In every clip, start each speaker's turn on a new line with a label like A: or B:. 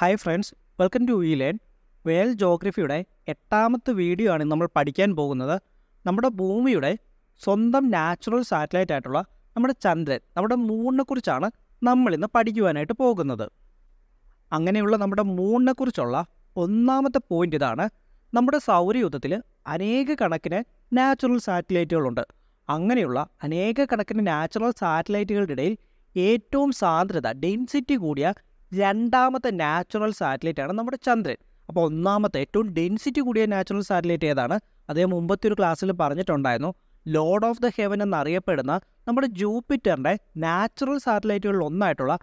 A: hi friends welcome to we learn well ജോഗ്രഫിയുടെ എട്ടാമത്തെ video ആണ് നമ്മൾ പഠിക്കാൻ പോകുന്നത് നമ്മുടെ ഭൂമിയുടെ സ്വന്തം നാച്ചുറൽ സാറ്റലൈറ്റ് ആയിട്ടുള്ള നമ്മുടെ ചന്ദ്രൻ നമ്മുടെ മൂണിനെ കുറിച്ചാണ് നമ്മളിന്ന് പഠിക്കുവാനായിട്ട് പോകുന്നത് അങ്ങനെയുള്ള നമ്മുടെ മൂണിനെ കുറിച്ചുള്ള ഒന്നാമത്തെ പോയിന്റ് ഇതാണ് നമ്മുടെ സൗരയുദ്ധത്തിൽ അനേക കണക്കിന് നാച്ചുറൽ സാറ്റലൈറ്റുകളുണ്ട് അങ്ങനെയുള്ള അനേക കണക്കിന് നാച്ചുറൽ സാറ്റലൈറ്റുകളുടെ ഇടയിൽ ഏറ്റവും സാന്ദ്രത ഡെൻസിറ്റി കൂടിയ രണ്ടാമത്തെ നാച്ചുറൽ സാറ്റലൈറ്റ് ആണ് നമ്മുടെ ചന്ദ്രൻ അപ്പോൾ ഒന്നാമത്തെ ഏറ്റവും ഡെൻസിറ്റി കൂടിയ നാച്ചുറൽ സാറ്റലൈറ്റ് ഏതാണ് അതേ മുമ്പത്തെ ഒരു ക്ലാസ്സിൽ പറഞ്ഞിട്ടുണ്ടായിരുന്നു ലോഡ് ഓഫ് ദ ഹെവൻ എന്നറിയപ്പെടുന്ന നമ്മുടെ ജൂപ്പിറ്ററിൻ്റെ നാച്ചുറൽ സാറ്റലൈറ്റുകളിൽ ഒന്നായിട്ടുള്ള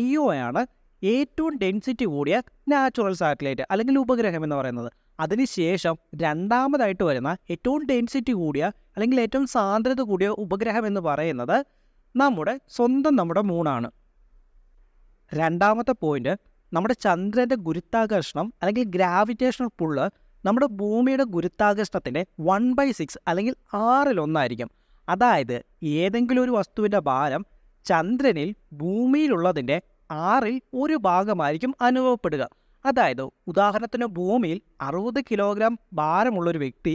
A: ഐ ഒ ആണ് ഏറ്റവും ഡെൻസിറ്റി കൂടിയ നാച്ചുറൽ സാറ്റലൈറ്റ് അല്ലെങ്കിൽ ഉപഗ്രഹം എന്ന് പറയുന്നത് അതിനുശേഷം രണ്ടാമതായിട്ട് വരുന്ന ഏറ്റവും ഡെൻസിറ്റി കൂടിയ അല്ലെങ്കിൽ ഏറ്റവും സാന്ദ്രത കൂടിയ ഉപഗ്രഹം എന്ന് പറയുന്നത് നമ്മുടെ സ്വന്തം നമ്മുടെ മൂണാണ് രണ്ടാമത്തെ പോയിന്റ് നമ്മുടെ ചന്ദ്രൻ്റെ ഗുരുത്താകർഷണം അല്ലെങ്കിൽ ഗ്രാവിറ്റേഷണൽ പുള്ള് നമ്മുടെ ഭൂമിയുടെ ഗുരുത്താകർഷണത്തിൻ്റെ വൺ ബൈ സിക്സ് അല്ലെങ്കിൽ ആറിലൊന്നായിരിക്കും അതായത് ഏതെങ്കിലും ഒരു വസ്തുവിൻ്റെ ഭാരം ചന്ദ്രനിൽ ഭൂമിയിലുള്ളതിൻ്റെ ആറിൽ ഒരു ഭാഗമായിരിക്കും അനുഭവപ്പെടുക അതായത് ഉദാഹരണത്തിന് ഭൂമിയിൽ അറുപത് കിലോഗ്രാം ഭാരമുള്ളൊരു വ്യക്തി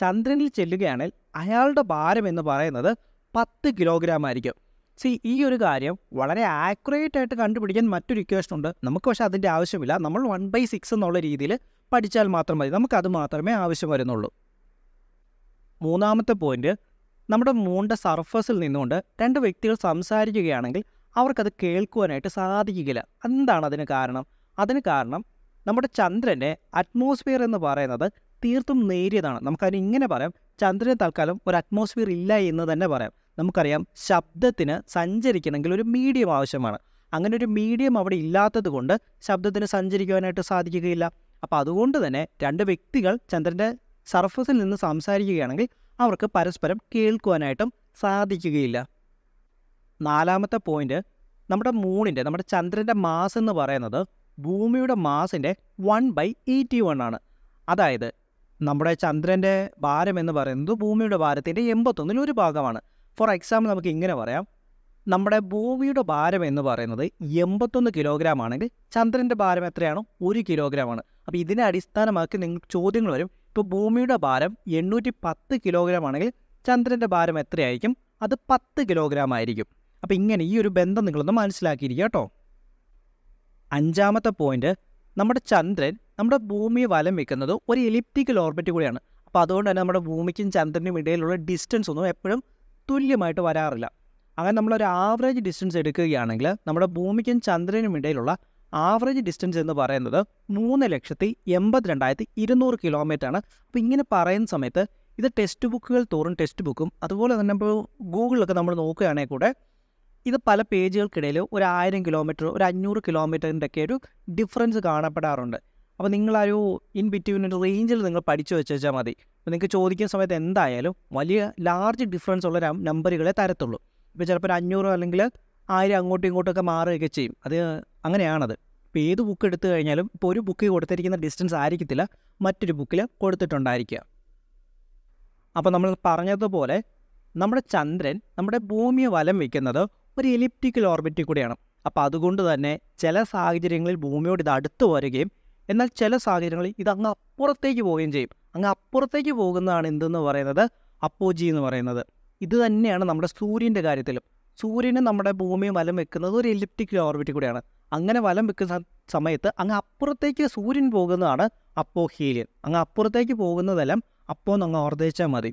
A: ചന്ദ്രനിൽ ചെല്ലുകയാണെങ്കിൽ അയാളുടെ ഭാരം എന്ന് പറയുന്നത് പത്ത് കിലോഗ്രാം ആയിരിക്കും സി ഈ ഒരു കാര്യം വളരെ ആക്യുറേറ്റ് ആയിട്ട് കണ്ടുപിടിക്കാൻ മറ്റൊരു ഇക്വേഷൻ ഉണ്ട് നമുക്ക് പക്ഷേ അതിൻ്റെ ആവശ്യമില്ല നമ്മൾ വൺ ബൈ സിക്സ് എന്നുള്ള രീതിയിൽ പഠിച്ചാൽ മാത്രം മതി നമുക്കത് മാത്രമേ ആവശ്യം വരുന്നുള്ളൂ മൂന്നാമത്തെ പോയിന്റ് നമ്മുടെ മൂണിൻ്റെ സർഫസിൽ നിന്നുകൊണ്ട് രണ്ട് വ്യക്തികൾ സംസാരിക്കുകയാണെങ്കിൽ അവർക്കത് കേൾക്കുവാനായിട്ട് സാധിക്കില്ല എന്താണ് അതിന് കാരണം അതിന് കാരണം നമ്മുടെ ചന്ദ്രൻ്റെ അറ്റ്മോസ്ഫിയർ എന്ന് പറയുന്നത് തീർത്തും നേരിയതാണ് നമുക്കതിന് ഇങ്ങനെ പറയാം ചന്ദ്രനെ തൽക്കാലം ഒരു അറ്റ്മോസ്ഫിയർ ഇല്ല എന്ന് തന്നെ പറയാം നമുക്കറിയാം ശബ്ദത്തിന് സഞ്ചരിക്കണമെങ്കിൽ ഒരു മീഡിയം ആവശ്യമാണ് അങ്ങനെ ഒരു മീഡിയം അവിടെ ഇല്ലാത്തത് കൊണ്ട് ശബ്ദത്തിന് സഞ്ചരിക്കുവാനായിട്ട് സാധിക്കുകയില്ല അപ്പോൾ അതുകൊണ്ട് തന്നെ രണ്ട് വ്യക്തികൾ ചന്ദ്രൻ്റെ സർഫസിൽ നിന്ന് സംസാരിക്കുകയാണെങ്കിൽ അവർക്ക് പരസ്പരം കേൾക്കുവാനായിട്ടും സാധിക്കുകയില്ല നാലാമത്തെ പോയിന്റ് നമ്മുടെ മൂണിൻ്റെ നമ്മുടെ ചന്ദ്രൻ്റെ മാസ് എന്ന് പറയുന്നത് ഭൂമിയുടെ മാസിൻ്റെ വൺ ബൈ എയ്റ്റി വൺ ആണ് അതായത് നമ്മുടെ ചന്ദ്രൻ്റെ ഭാരം എന്ന് പറയുന്നത് ഭൂമിയുടെ ഭാരത്തിൻ്റെ എൺപത്തൊന്നിൽ ഒരു ഭാഗമാണ് ഫോർ എക്സാമ്പിൾ നമുക്ക് ഇങ്ങനെ പറയാം നമ്മുടെ ഭൂമിയുടെ ഭാരം എന്ന് പറയുന്നത് എൺപത്തൊന്ന് കിലോഗ്രാം ആണെങ്കിൽ ചന്ദ്രൻ്റെ ഭാരം എത്രയാണോ ഒരു കിലോഗ്രാം ആണ് അപ്പോൾ ഇതിനെ അടിസ്ഥാനമാക്കി നിങ്ങൾക്ക് ചോദ്യങ്ങൾ വരും ഇപ്പോൾ ഭൂമിയുടെ ഭാരം എണ്ണൂറ്റി പത്ത് കിലോഗ്രാം ആണെങ്കിൽ ചന്ദ്രൻ്റെ ഭാരം എത്രയായിരിക്കും അത് പത്ത് കിലോഗ്രാം ആയിരിക്കും അപ്പോൾ ഇങ്ങനെ ഈ ഒരു ബന്ധം നിങ്ങളൊന്ന് മനസ്സിലാക്കിയിരിക്കുക കേട്ടോ അഞ്ചാമത്തെ പോയിന്റ് നമ്മുടെ ചന്ദ്രൻ നമ്മുടെ ഭൂമിയെ വലം വെക്കുന്നത് ഒരു എലിപ്റ്റിക്കൽ ഓർബിറ്റ് കൂടിയാണ് അപ്പോൾ അതുകൊണ്ട് തന്നെ നമ്മുടെ ഭൂമിക്കും ചന്ദ്രനും ഇടയിലുള്ള ഡിസ്റ്റൻസ് ഒന്നും എപ്പോഴും തുല്യമായിട്ട് വരാറില്ല അങ്ങനെ നമ്മളൊരു ആവറേജ് ഡിസ്റ്റൻസ് എടുക്കുകയാണെങ്കിൽ നമ്മുടെ ഭൂമിക്കും ചന്ദ്രനും ഇടയിലുള്ള ആവറേജ് ഡിസ്റ്റൻസ് എന്ന് പറയുന്നത് മൂന്ന് ലക്ഷത്തി എൺപത്തിരണ്ടായിരത്തി ഇരുന്നൂറ് ആണ് അപ്പോൾ ഇങ്ങനെ പറയുന്ന സമയത്ത് ഇത് ടെക്സ്റ്റ് ബുക്കുകൾ തോറും ടെക്സ്റ്റ് ബുക്കും അതുപോലെ തന്നെ ഇപ്പോൾ ഗൂഗിളിലൊക്കെ നമ്മൾ നോക്കുകയാണെങ്കിൽ കൂടെ ഇത് പല പേജുകൾക്കിടയിൽ ഒരു ആയിരം കിലോമീറ്റർ ഒരു അഞ്ഞൂറ് കിലോമീറ്ററിൻ്റെയൊക്കെ ഒരു ഡിഫറൻസ് കാണപ്പെടാറുണ്ട് അപ്പോൾ നിങ്ങളൊരു ഇൻ ബിറ്റ്വീൻ ഒരു റേഞ്ചിൽ നിങ്ങൾ പഠിച്ചു വെച്ച് വെച്ചാൽ മതി അപ്പോൾ നിങ്ങൾക്ക് ചോദിക്കുന്ന സമയത്ത് എന്തായാലും വലിയ ലാർജ് ഡിഫറൻസ് ഉള്ള നമ്പറുകളെ തരത്തുള്ളൂ ഇപ്പോൾ ചിലപ്പോൾ ഒരു അഞ്ഞൂറ് അല്ലെങ്കിൽ ആയിരം അങ്ങോട്ടും ഒക്കെ മാറുകയൊക്കെ ചെയ്യും അത് അങ്ങനെയാണത് ഇപ്പോൾ ഏത് ബുക്ക് എടുത്തു കഴിഞ്ഞാലും ഇപ്പോൾ ഒരു ബുക്ക് കൊടുത്തിരിക്കുന്ന ഡിസ്റ്റൻസ് ആയിരിക്കത്തില്ല മറ്റൊരു ബുക്കിൽ കൊടുത്തിട്ടുണ്ടായിരിക്കുക അപ്പോൾ നമ്മൾ പറഞ്ഞതുപോലെ നമ്മുടെ ചന്ദ്രൻ നമ്മുടെ ഭൂമിയെ വലം വയ്ക്കുന്നത് ഒരു എലിപ്റ്റിക്കൽ ഓർബിറ്റിൽ കൂടിയാണ് അപ്പോൾ അതുകൊണ്ട് തന്നെ ചില സാഹചര്യങ്ങളിൽ ഭൂമിയോട് ഇത് അടുത്ത് വരികയും എന്നാൽ ചില സാഹചര്യങ്ങളിൽ ഇത് അങ്ങ് അപ്പുറത്തേക്ക് പോവുകയും ചെയ്യും അങ്ങ് അപ്പുറത്തേക്ക് പോകുന്നതാണ് എന്തെന്ന് പറയുന്നത് അപ്പോജി എന്ന് പറയുന്നത് ഇത് തന്നെയാണ് നമ്മുടെ സൂര്യൻ്റെ കാര്യത്തിലും സൂര്യന് നമ്മുടെ ഭൂമി വലം വെക്കുന്നത് ഒരു എലിപ്റ്റിക് ഓർബിറ്റ് കൂടിയാണ് അങ്ങനെ വലം വെക്കുന്ന സമയത്ത് അങ്ങ് അപ്പുറത്തേക്ക് സൂര്യൻ പോകുന്നതാണ് അപ്പോ ഹീലിയൻ അങ്ങ് അപ്പുറത്തേക്ക് പോകുന്നതെല്ലാം അപ്പോ നിങ്ങൾ ഓർദ്ദേശിച്ചാൽ മതി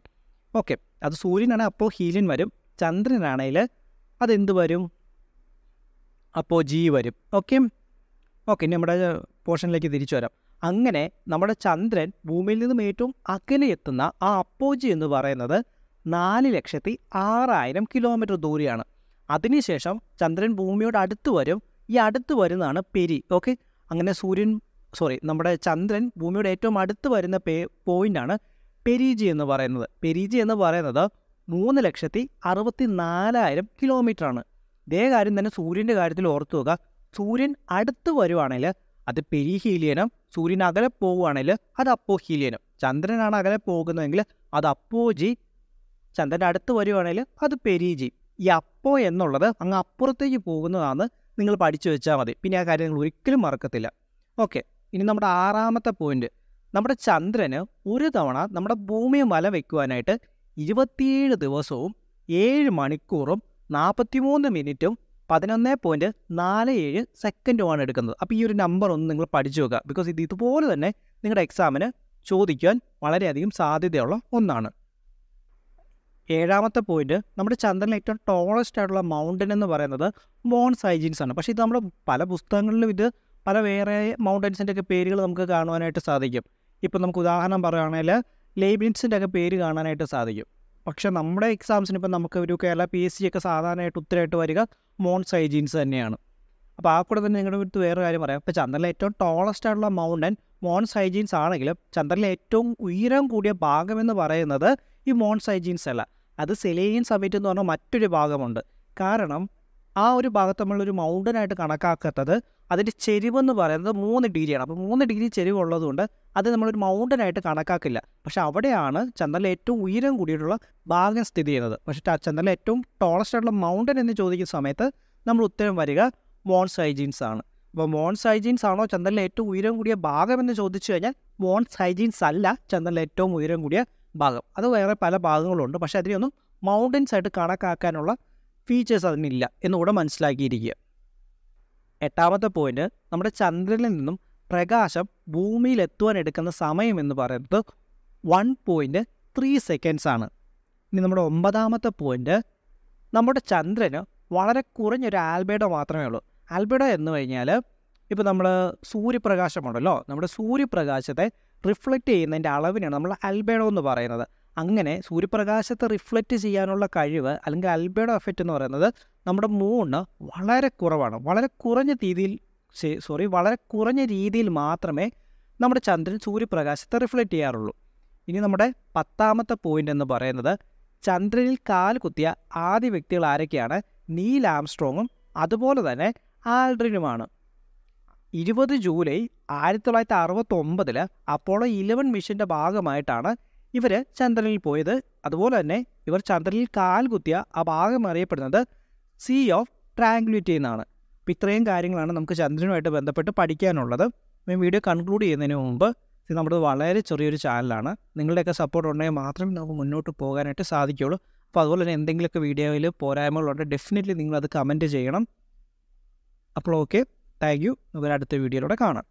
A: ഓക്കെ അത് സൂര്യനാണ് അപ്പോ ഹീലിയൻ വരും ചന്ദ്രനാണെങ്കിൽ അതെന്ത് വരും അപ്പോൾ ജി വരും ഓക്കെ ഓക്കെ നമ്മുടെ പോർഷനിലേക്ക് തിരിച്ചു വരാം അങ്ങനെ നമ്മുടെ ചന്ദ്രൻ ഭൂമിയിൽ നിന്നും ഏറ്റവും അകലെ എത്തുന്ന ആ അപ്പോജി എന്ന് പറയുന്നത് നാല് ലക്ഷത്തി ആറായിരം കിലോമീറ്റർ ദൂരെയാണ് അതിനുശേഷം ചന്ദ്രൻ ഭൂമിയോട് അടുത്ത് വരും ഈ അടുത്ത് വരുന്നതാണ് പെരി ഓക്കെ അങ്ങനെ സൂര്യൻ സോറി നമ്മുടെ ചന്ദ്രൻ ഭൂമിയുടെ ഏറ്റവും അടുത്ത് വരുന്ന പേ പോയിൻ്റാണ് പെരീജി എന്ന് പറയുന്നത് പെരീജി എന്ന് പറയുന്നത് മൂന്ന് ലക്ഷത്തി അറുപത്തി നാലായിരം കിലോമീറ്ററാണ് ഇതേ കാര്യം തന്നെ സൂര്യൻ്റെ കാര്യത്തിൽ ഓർത്തു വെക്കുക സൂര്യൻ അടുത്ത് വരുവാണെങ്കിൽ അത് പെരിഹീലിയനും സൂര്യൻ അകലെ പോവുകയാണെങ്കിൽ അത് ഹീലിയനും ചന്ദ്രനാണ് അകലെ പോകുന്നതെങ്കിൽ അത് അപ്പോജി ചന്ദ്രൻ്റെ അടുത്ത് വരുവാണെങ്കിൽ അത് പെരിജി ഈ അപ്പോ എന്നുള്ളത് അങ്ങ് അപ്പുറത്തേക്ക് പോകുന്നതാണ് നിങ്ങൾ പഠിച്ചു വെച്ചാൽ മതി പിന്നെ ആ കാര്യം നിങ്ങൾ ഒരിക്കലും മറക്കത്തില്ല ഓക്കെ ഇനി നമ്മുടെ ആറാമത്തെ പോയിന്റ് നമ്മുടെ ചന്ദ്രന് ഒരു തവണ നമ്മുടെ ഭൂമിയെ മല വയ്ക്കുവാനായിട്ട് ഇരുപത്തിയേഴ് ദിവസവും ഏഴ് മണിക്കൂറും നാൽപ്പത്തിമൂന്ന് മിനിറ്റും പതിനൊന്ന് പോയിൻറ്റ് നാല് ഏഴ് സെക്കൻഡുമാണ് എടുക്കുന്നത് അപ്പോൾ ഈ ഒരു നമ്പർ ഒന്ന് നിങ്ങൾ പഠിച്ചു നോക്കുക ബിക്കോസ് ഇത് ഇതുപോലെ തന്നെ നിങ്ങളുടെ എക്സാമിന് ചോദിക്കാൻ വളരെയധികം സാധ്യതയുള്ള ഒന്നാണ് ഏഴാമത്തെ പോയിന്റ് നമ്മുടെ ചന്ദ്രനിലെ ഏറ്റവും ടോളസ്റ്റ് ആയിട്ടുള്ള മൗണ്ടൻ എന്ന് പറയുന്നത് മോൺ സൈജിൻസ് ആണ് പക്ഷേ ഇത് നമ്മൾ പല പുസ്തകങ്ങളിലും ഇത് പല വേറെ മൗണ്ടൻസിൻ്റെ ഒക്കെ പേരുകൾ നമുക്ക് കാണുവാനായിട്ട് സാധിക്കും ഇപ്പം നമുക്ക് ഉദാഹരണം പറയുകയാണെങ്കിൽ ലേബിൻസിൻ്റെ ഒക്കെ പേര് കാണാനായിട്ട് സാധിക്കും പക്ഷെ നമ്മുടെ എക്സാംസിന് ഇപ്പം നമുക്ക് ഒരു കേരള പി എസ് സി ഒക്കെ സാധാരണയായിട്ട് ഉത്തരമായിട്ട് വരിക മോൺ സൈജീൻസ് തന്നെയാണ് അപ്പോൾ ആ കൂടെ തന്നെ നിങ്ങളുടെ അടുത്ത് വേറെ കാര്യം പറയാം ഇപ്പോൾ ചന്ദ്രനിലെ ഏറ്റവും ടോളസ്റ്റ് ആയിട്ടുള്ള മൗണ്ടൻ മോൺ സൈജീൻസ് ആണെങ്കിലും ചന്ദ്രനിലെ ഏറ്റവും ഉയരം കൂടിയ ഭാഗമെന്ന് പറയുന്നത് ഈ മോൺ സൈജീൻസ് അല്ല അത് സെലേനിയൻ സമിറ്റ് എന്ന് പറഞ്ഞ മറ്റൊരു ഭാഗമുണ്ട് കാരണം ആ ഒരു ഭാഗത്ത് നമ്മളൊരു മൗണ്ടനായിട്ട് കണക്കാക്കാത്തത് അതിൻ്റെ ചെരിവെന്ന് പറയുന്നത് മൂന്ന് ഡിഗ്രിയാണ് അപ്പോൾ മൂന്ന് ഡിഗ്രി ചെരിവുള്ളതുകൊണ്ട് അത് നമ്മളൊരു മൗണ്ടനായിട്ട് കണക്കാക്കില്ല പക്ഷേ അവിടെയാണ് ചന്ദ്രനിലെ ഏറ്റവും ഉയരം കൂടിയിട്ടുള്ള ഭാഗം സ്ഥിതി ചെയ്യുന്നത് പക്ഷേ ചന്ദ്രനിലെ ഏറ്റവും ടോളസ്റ്റ് ആയിട്ടുള്ള മൗണ്ടൻ എന്ന് ചോദിക്കുന്ന സമയത്ത് നമ്മൾ ഉത്തരം വരിക മോൺസ് ഹൈജീൻസ് ആണ് അപ്പോൾ മോൺസ് ഹൈജീൻസ് ആണോ ചന്ദ്രനിലെ ഏറ്റവും ഉയരം കൂടിയ ഭാഗം എന്ന് ചോദിച്ചു കഴിഞ്ഞാൽ മോൺസ് ഹൈജീൻസ് അല്ല ചന്ദ്രനിലെ ഏറ്റവും ഉയരം കൂടിയ ഭാഗം അത് വേറെ പല ഭാഗങ്ങളുണ്ട് പക്ഷേ അതിനെയൊന്നും മൗണ്ടൻസ് ആയിട്ട് കണക്കാക്കാനുള്ള ഫീച്ചേഴ്സ് അതിനില്ല എന്നുകൂടെ മനസ്സിലാക്കിയിരിക്കുക എട്ടാമത്തെ പോയിന്റ് നമ്മുടെ ചന്ദ്രനിൽ നിന്നും പ്രകാശം ഭൂമിയിൽ എത്തുവാൻ എടുക്കുന്ന സമയം എന്ന് പറയുന്നത് വൺ പോയിൻ്റ് ത്രീ സെക്കൻഡ്സ് ആണ് ഇനി നമ്മുടെ ഒമ്പതാമത്തെ പോയിൻറ്റ് നമ്മുടെ ചന്ദ്രന് വളരെ കുറഞ്ഞൊരു ആൽബേഡോ മാത്രമേ ഉള്ളൂ ആൽബേഡോ എന്ന് കഴിഞ്ഞാൽ ഇപ്പോൾ നമ്മൾ സൂര്യപ്രകാശമുണ്ടല്ലോ നമ്മുടെ സൂര്യപ്രകാശത്തെ റിഫ്ലക്റ്റ് ചെയ്യുന്നതിൻ്റെ അളവിനാണ് നമ്മൾ അൽബേഡോ എന്ന് പറയുന്നത് അങ്ങനെ സൂര്യപ്രകാശത്തെ റിഫ്ലക്റ്റ് ചെയ്യാനുള്ള കഴിവ് അല്ലെങ്കിൽ അൽബേഡോ എഫക്റ്റ് എന്ന് പറയുന്നത് നമ്മുടെ മൂണ് വളരെ കുറവാണ് വളരെ കുറഞ്ഞ രീതിയിൽ സോറി വളരെ കുറഞ്ഞ രീതിയിൽ മാത്രമേ നമ്മുടെ ചന്ദ്രൻ സൂര്യപ്രകാശത്തെ റിഫ്ലക്റ്റ് ചെയ്യാറുള്ളൂ ഇനി നമ്മുടെ പത്താമത്തെ പോയിന്റ് എന്ന് പറയുന്നത് ചന്ദ്രനിൽ കാൽ കുത്തിയ ആദ്യ വ്യക്തികൾ ആരൊക്കെയാണ് നീൽ ആംസ്ട്രോങ്ങും അതുപോലെ തന്നെ ആൽഡ്രിനുമാണ് ഇരുപത് ജൂലൈ ആയിരത്തി തൊള്ളായിരത്തി അറുപത്തൊമ്പതിൽ അപ്പോളോ ഇലവൻ മിഷൻ്റെ ഭാഗമായിട്ടാണ് ഇവർ ചന്ദ്രനിൽ പോയത് അതുപോലെ തന്നെ ഇവർ ചന്ദ്രനിൽ കാൽ കുത്തിയ ആ ഭാഗം അറിയപ്പെടുന്നത് സി ഓഫ് ട്രാങ്ക്ലിറ്റി എന്നാണ് അപ്പോൾ ഇത്രയും കാര്യങ്ങളാണ് നമുക്ക് ചന്ദ്രനുമായിട്ട് ബന്ധപ്പെട്ട് പഠിക്കാനുള്ളത് ഞാൻ വീഡിയോ കൺക്ലൂഡ് ചെയ്യുന്നതിന് മുമ്പ് നമ്മുടെ വളരെ ചെറിയൊരു ചാനലാണ് നിങ്ങളുടെയൊക്കെ സപ്പോർട്ട് ഉണ്ടെങ്കിൽ മാത്രമേ നമുക്ക് മുന്നോട്ട് പോകാനായിട്ട് സാധിക്കുകയുള്ളൂ അപ്പോൾ അതുപോലെ തന്നെ എന്തെങ്കിലുമൊക്കെ വീഡിയോയിൽ പോരായ്മകളുണ്ടെങ്കിൽ ഡെഫിനറ്റ്ലി നിങ്ങളത് കമൻറ്റ് ചെയ്യണം അപ്പോൾ ഓക്കെ താങ്ക് യു നമുക്ക് അടുത്ത വീഡിയോയിലൂടെ കാണാം